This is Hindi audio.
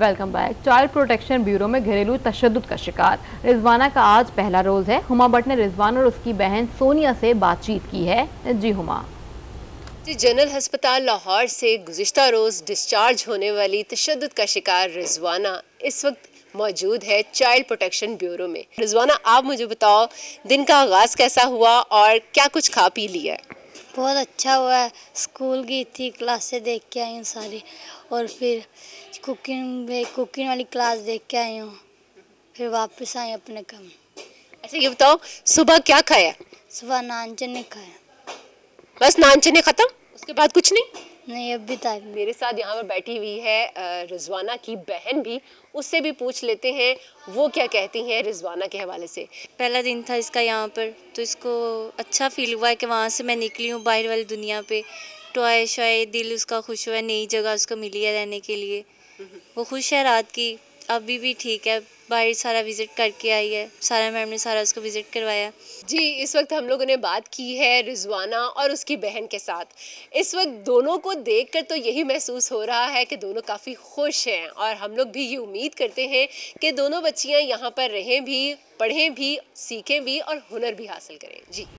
Welcome back child protection bureau में घरेलू तशद का शिकार रिजवाना का आज पहला रोज है हुमा भट्ट ने रिजवान और उसकी बहन सोनिया से बातचीत की है जी हुमा जी जनरल अस्पताल लाहौर से गुजशत रोज़ डिस्चार्ज होने वाली तशद का शिकार रिजवाना इस वक्त मौजूद है चाइल्ड प्रोटेक्शन ब्यूरो में रिजवाना आप मुझे बताओ दिन का आगाज़ कैसा हुआ और क्या कुछ खा पी लिया बहुत अच्छा हुआ है स्कूल की थी क्लासे देख के आई हूँ सारी और फिर कुकिंग में कुकिंग वाली क्लास देख के आई हूँ फिर वापस आई अपने कम ऐसे अच्छा, ये बताओ सुबह क्या खाया सुबह नान चने खाया बस नान चने ख़त्म उसके बाद कुछ नहीं नहीं अभी तक मेरे साथ यहाँ पर बैठी हुई है रिजवाना की बहन भी उससे भी पूछ लेते हैं वो क्या कहती हैं रिजवाना के हवाले से पहला दिन था इसका यहाँ पर तो इसको अच्छा फील हुआ है कि वहाँ से मैं निकली हूँ बाहर वाली दुनिया पे टॉय शॉय दिल उसका खुश हुआ है नई जगह उसको मिली है रहने के लिए हम्म। वो खुश है रात की अभी भी ठीक है बाहर सारा विज़िट करके आई है सारा मैम ने सारा उसको विज़िट करवाया जी इस वक्त हम लोगों ने बात की है रिजवाना और उसकी बहन के साथ इस वक्त दोनों को देखकर तो यही महसूस हो रहा है कि दोनों काफ़ी खुश हैं और हम लोग भी ये उम्मीद करते हैं कि दोनों बच्चियाँ यहाँ पर रहें भी पढ़ें भी सीखें भी और हुनर भी हासिल करें जी